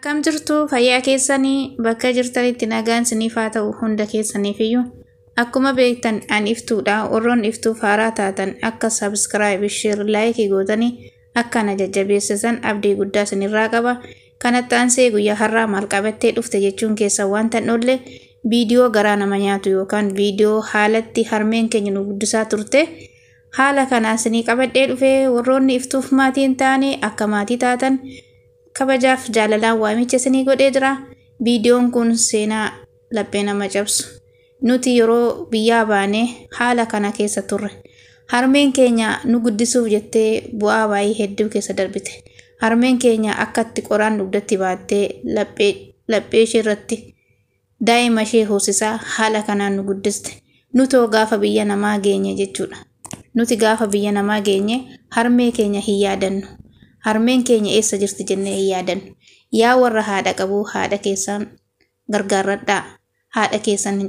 Akkam jirtu fayyaa keessanii bakka jirtanitti nagaan isiniif haa ta'u hunda keessaniifiyyuu akkuma beektan an iftuudha warroon iftuuf haaraa taatan akka sabiskiraayib sheer laayikii gootanii akkana jajjabeessisan abdii guddaa isinirraa qaba kanatti aansee guyyaa har'aa maal qabattee dhufte jechuun keessa waanta hin oolle viidiyoo garaa nama nyaatu yookaan viidiyoo haalatti harmeen keenya nu guddisaa turte. haala kanaas ni qabadhee dhufee warroonni iftuuf maatii hin taane akka maatii taatan kabajaaf jaalalaan waamicha isinii godhee jira viidiyoon kun seenaa laphee nama cabsu nuti yeroo biyyaa baane haala kana keessa turre harmeen keenya nu guddisuuf jettee bu'aa baay'ee hedduu keessa darbite harmeen keenya akka itti qoraan dugdatti baatte laphee ishee irratti daa'ima ishee hoosisaa haala kanaan nu guddiste nu too gaafa biyya namaa geenye jechuudha. Nuti gaafa biyya namaa geenye harmee keenya hin yaadannu. Harmeen keenya eessa jirti jennee hin yaadannu. Yaa warra haadha qabu haadha keessan gargaarradhaa. Haadha keessan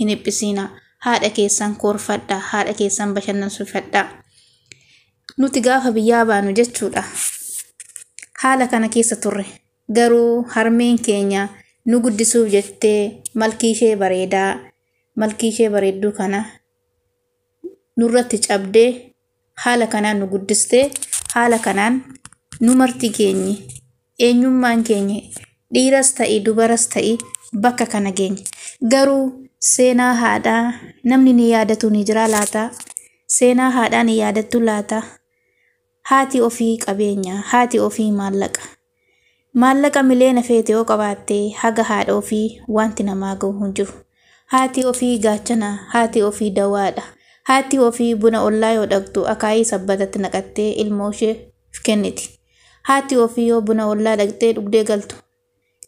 hin hiphisinaa. Haadha keessan koorfadhaa. Haadha keessan bashannansiifadhaa. Nuti gaafa biyyaa baanu jechuudha. Haala kana keessa turre garuu harmeen keenya nu guddisuuf jettee malkiishee ishee bareedaa malkii bareedduu kana nurratti cabdee haala kanaan nu guddistee haala kanaan nu marti keenyi eenyummaan keenye dhiiras ta'e dubaras ta'e bakka kana geenye garuu seenaa haadhaa namni ni yaadatu ni jira laata seenaa haadhaa ni yaadattu laata haati ofii qabeenya haati ofii maallaqa maallaqa milee na oo yoo qabaattee haga haadha ofii wanti namaa gahu hin jiru haati ofii gaachanaa haati ofii dawaadha. Haati ofii buna ollaa yoo dhagtu akaayii sabbatatti naqattee ilmoo isheef kenniti. Haati ofii yoo buna ollaa dhagtee dhugdee galtu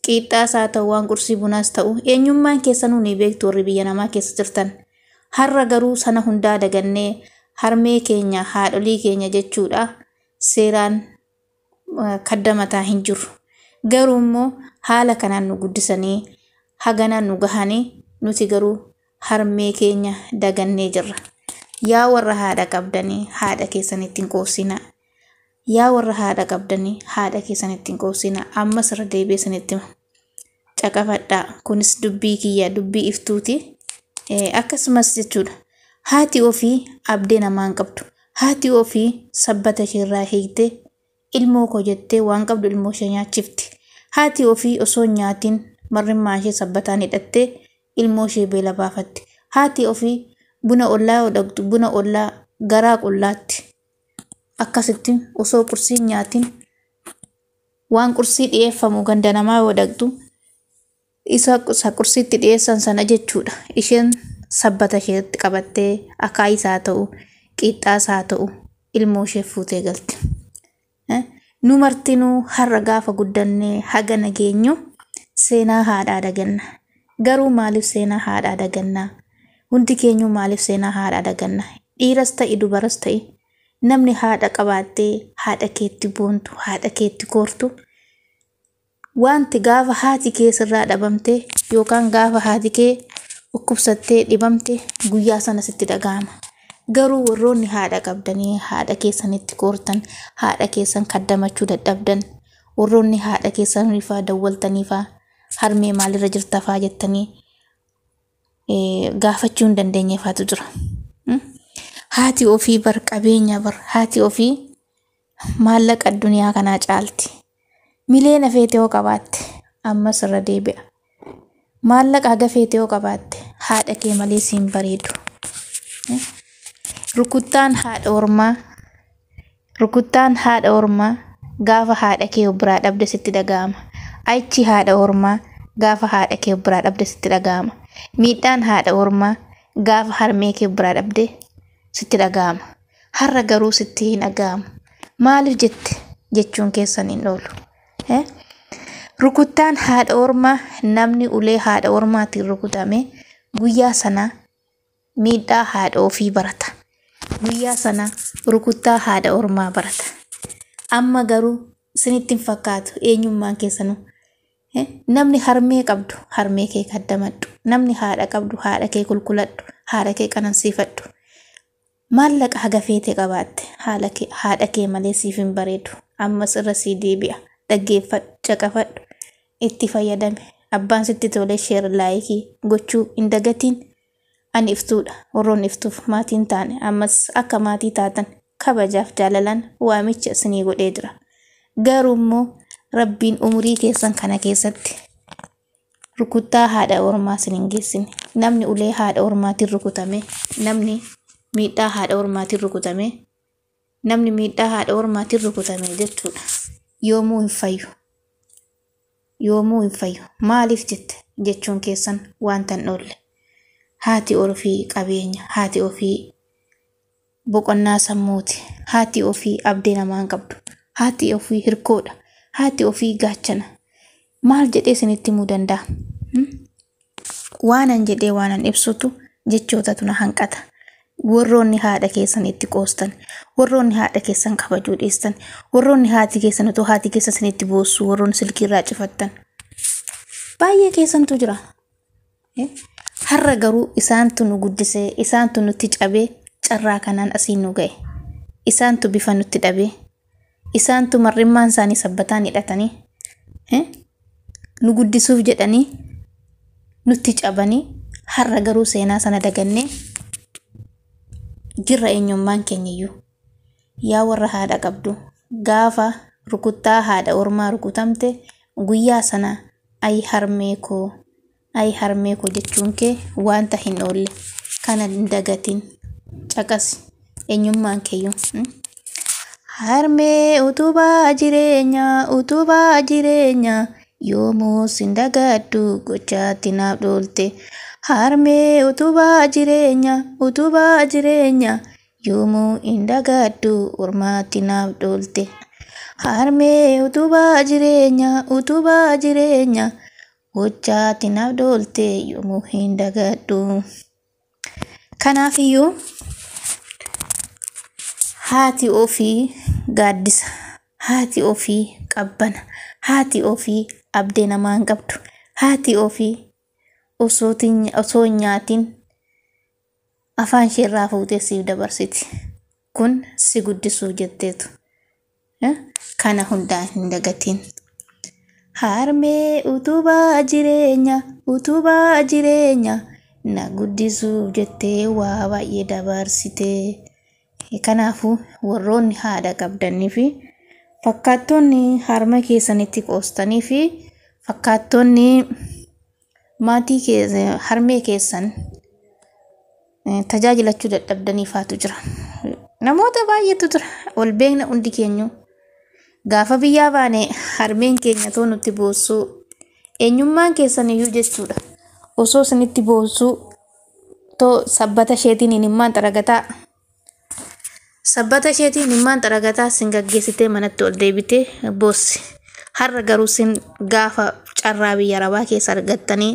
qiixxaas haa ta'u waan qursii bunaas ta'u eenyummaan keessanuu ni beektu warri biyya namaa keessa jirtan. Har'a garuu sana hundaa dagannee harmee keenya haadholii keenya jechuudha seeraan eh, kaddamataa hin jirru. Garuu immoo haala kanaan nu guddisanii haganaan nu gahanii nuti garuu harmee keenya dagannee jirra. yaa warra haadha qabdanii haadha keessan ittiin qoobsinaa yaa warra haadha qabdanii haadha keessan ittiin qoobsinaa amma sirra deebiisan itti caqafadhaa kunis dubbii kiyya dubbii iftuuti akkasumas jechuudha haati ofii abdee namaan qabdu haati ofii sabbata irraa hiiktee ilmoo koo jettee waan qabdu ilmoo ishee nyaachifti haati ofii osoo nyaatiin marrimmaa ishee sabbataan hidhatte ilmoo ishee beela baafatti haati ofii buna ollaa yoo dhaqxu buna ollaa garaa qullaatti. Akkasitti osoo qursiin hin nyaatiin waan qursii dhiyeeffamu ganda namaa yoo dhaqxu isa qursiitti dhiyeessan sana jechuudha. Isheen sabbata isheetti qabattee akaayisaa ta'u qixxaasaa ta'u ilmoo ishee fuutee galti. Nu martinuu har'a gaafa guddannee haga nageenyu seenaa haadhaa daganna. Garuu maaliif seenaa haadhaa dagannaa? Hundi keenyu maaliif seenaa haadhaa ganna Dhiiras ta'e dubaras ta'e namni haadha qabaattee haadha kee itti boontu haadha keetti koortu wanti gaafa haati kee sirraa dhabamte yookaan gaafa haati kee dhukkubsattee dhibamte guyyaa sana sitti dhaga'ama. Garuu warroonni haadha qabdanii haadha keessanitti koortan haadha keessan kaddamachuu dadhabdan warroonni haadha keessaniifaa dawwaltaniifaa harmee maalirra jirtafaa jettanii Eh, gaafachuu hin dandeenyeefaatu jira. Hmm? Haati ofii bar qabeenya bar haati ofii maallaqa addunyaa kanaa caalti. Milee nafeete yoo qabaatte ammas irra deebi'a. Maallaqa haga feete yoo qabaatte haadha kee malee siin bareedu. Hmm? Rukuttaan haadha ormaa gaafa haadha kee biraa dhabde sitti dhaga'ama. Achi haadha ormaa gaafa haadha kee biraa dhabde sitti dhaga'ama. Miidhaan haadha ormaa gaafa harmee kee bira dhabde sitti dhaga'ama. Harra garuu sitti hin dhaga'amu. Maaliif jette jechuun keessan hin oolu. Rukuttaan haadha ormaa namni ulee haadha ormaatiin rukutamee guyyaa sana miidhaa haadha ofii barata. Guyyaa sana rukuttaa haadha ormaa barata. Amma garuu isinitti fakkaatu eenyummaan keessanuu. namni harmee qabdu harmee kee kaddamadhu namni haadha qabdu haadha kee kulkuladhu haadha kee qanansiifadhu maallaqa haga feete qabaatte haadha kee malee siif hin bareedu ammas irra sii deebi'a dhaggeeffadhu caqafadhu itti fayyadame abbaan sitti tolee sheer laayikii gochuu hin dagatiin ani iftuudha warroon iftuuf maatiin taane ammas akka maatii taatan kabajaaf jaalalaan waamicha isinii godhee jira garuu immoo Rabbiin umurii keessan kana keessatti rukuttaa haadha ormaa sin hin geessine. Namni ulee haadha ormaatiin rukutame, namni miidhaa haadha ormaatiin rukutame, namni miidhaa haadha ormaatiin rukutame jechuudha. Yoomuu hin fayyu. Yoomuu hin fayyu. Maaliif jette jechuun keessan wanta hin oolle. Haati ofii qabeenya, haati ofii boqonnaa sammuuti, haati ofii abdee namaan qabdu, haati ofii hirkoodha. haati ofii gaachana. Maal jedhee isinitti himuu danda'a? Hmm? Waanan jedhee waanan ibsutu jechootatu tuna hanqata. Warroonni haadha keessan itti qoostan, warroonni haadha keessan kabajuu dhiistan, warroonni haati keessan otoo haati keessan isinitti boossu, warroonni silkiirraa cifattan. Baay'ee keessantu jira. Eh? Har'a garuu isaantu nu guddisee, isaantu nutti cabee carraa kanaan asiin nu ga'e. Isaantu bifa nutti dhabee. isaan tumarrimmaan isaanii sabbataan hidhatanii eh? nu guddisuuf jedhanii nutti cabanii har'a garuu seenaa sana dagannee jirra eenyummaan keenyayyuu yaa warra haadha qabdu gaafa rukuttaa haadha ormaa rukutamte guyyaa sana ay harmee koo ay harmee koo jechuun kee wanta hin oolle kana hin dagatin caqas eenyummaan keeyyuu. Hmm? Harmee utubaa jireenya utubaa jireenya yoomuu sin dagaddu gochaatti naaf dhoolte. Harmee utubaa jireenya utubaa jireenya yoomuu hin dagaddu ormaatti naaf dhoolte. Harmee utubaa jireenya utubaa jireenya gochaatti naaf dhoolte yoomuu hin kanaaf Kanaafiyyuu. haati ofii gaaddisa haati ofii qabbana haati ofii abdee nama hinqabdu haati ofii osoo nyaatiin afaan irraa fuutee siif dabarsiti kun si guddisuu jetteetu. Hm, kana hundaa hin Harmee utubaa jireenya utubaa jireenya na guddisuuf jettee waa baay'ee dabarsite. Eh, kanaafuu warroonni haadha qabdanii fi fakkaattoonni harma keessanitti qoostanii fi fakkaattoonni maatii harmee keessan eh, tajaajilachuu dadhabdaniifaatu jira. Namoota baay'eetu jira. Wal beekna hundi keenyu. Gaafa biyyaa baane harmeen keenya too nutti boossuu eenyummaan keessaniyyuu jechuudha. Osoo isinitti boossuu too sabbata isheetiin hin himmaan Sabbata isheetiin himmaan xaragataa sin gaggeessitee manatti ol deebitee boossi. Har'a garuu sin gaafa carraa biyya arabaa keessa argattanii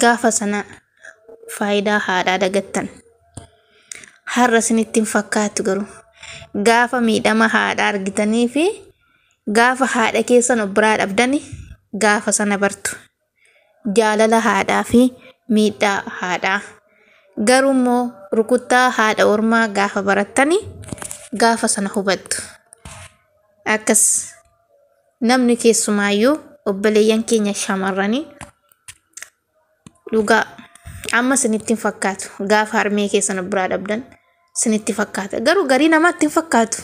gaafa sana faayidaa haadhaa dagattan. Har'a sinitti hin fakkaattu garuu gaafa miidhama haadhaa argitanii fi gaafa haadha keessan of biraa dhabdani gaafa sana bartu. Jaalala haadhaa fi miidhaa haadhaa. immoo rukuttaa haadha ormaa gaafa barattani gaafa sana hubattu. Akkas namni keessumaayyuu obboleeyyan keenya shamarranii dhugaa amma sinitti ittiin fakkaatu gaafa harmee keessan biraa dhabdan sinitti fakkaata garuu garii namaatti ittiin fakkaatu.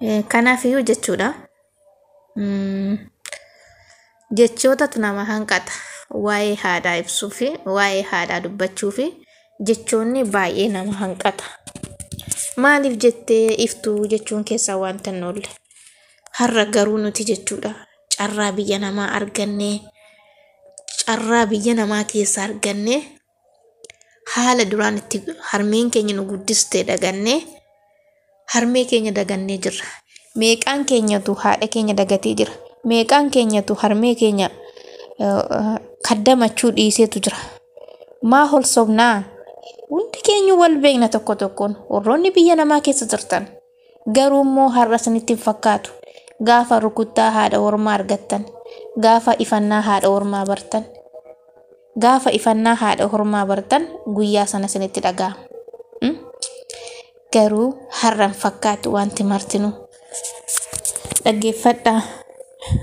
Eh, kanaafiyyuu jechuudha. Mm. jechootatu nama hanqata waa'ee haadaa ibsuu fi waa'ee haadaa dubbachuu fi jechoonni baay'ee nama hanqata. Maaliif jettee iftuu jechuun keessaa wanta hin oolle har'a garuu nuti jechuudha carraa biyya namaa arganne, carraa biyya namaa keessaa argannee haala duraan itti harmeen keenya nu guddistee dagannee harmee keenya dagannee jirra meeqaan keenyatu haadha keenya dagatee jira. meeqaan keenyatu harmee keenya eh, kaddamachuu dhiiseetu jira. Maa holsobnaa hundi keenyu wal beekna tokko tokkoon warroonni biyya namaa keessa jirtan garuu immoo har'a sanitti hin fakkaatu. Gaafa rukuttaa haadha ormaa argattan gaafa ifannaa haadha ormaa bartan gaafa ifannaa haadha hormaa bartan guyyaa sana sinitti dhaga'ama. Hmm? Garuu har'an fakkaatu wanti martinuu dhaggeeffadhaa.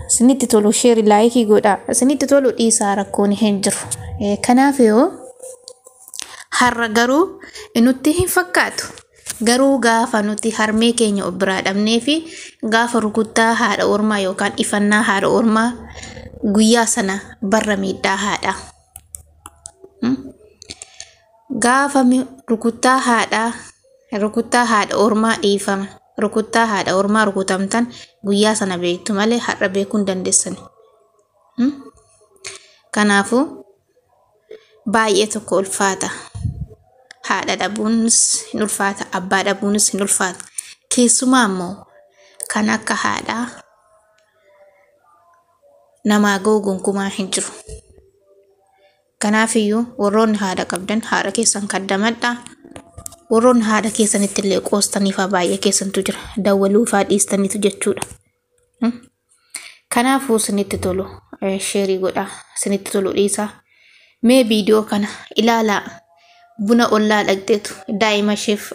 Isinitti tolu sheerii laayikii godhaa. Isinitti tolu dhiisaa rakkoon hin jiru. Kanaaf yoo har'a garuu nutti hin fakkaatu. Garuu gaafa nuti harmee keenya of biraa fi gaafa rukuttaa haadha ormaa yookaan ifannaa haadha ormaa guyyaa sana barra miidhaa haadha. Hmm? Gaafa rukuttaa haadha ormaa dhiifama. rukuttaa haadha ormaa rukutamtan guyyaa sana beektu malee har'a beekuun dandeessani. Hmm? Kanaafuu baay'ee tokko ulfaata. Haadha dhabuunis hin ulfaata. Abbaa dhabuunis hin ulfaata. Keessumaa immoo kan akka haadhaa namaa ga'u gonkumaa hin jiru. Kanaafiyyuu warroonni haadha qabdan haadha keessan kaddamadhaa. warroon haadha keessanittillee qoostaniifaa baay'ee keessantu jira daawwaluufaa dhiistaniitu jechuudha. Hmm? Kanaafuu sinitti tolu eh, sheerii godhaa sinitti tolu dhiisaa mee viidiyoo kana ilaalaa buna ollaa dhaqxeetu daa'ima isheef.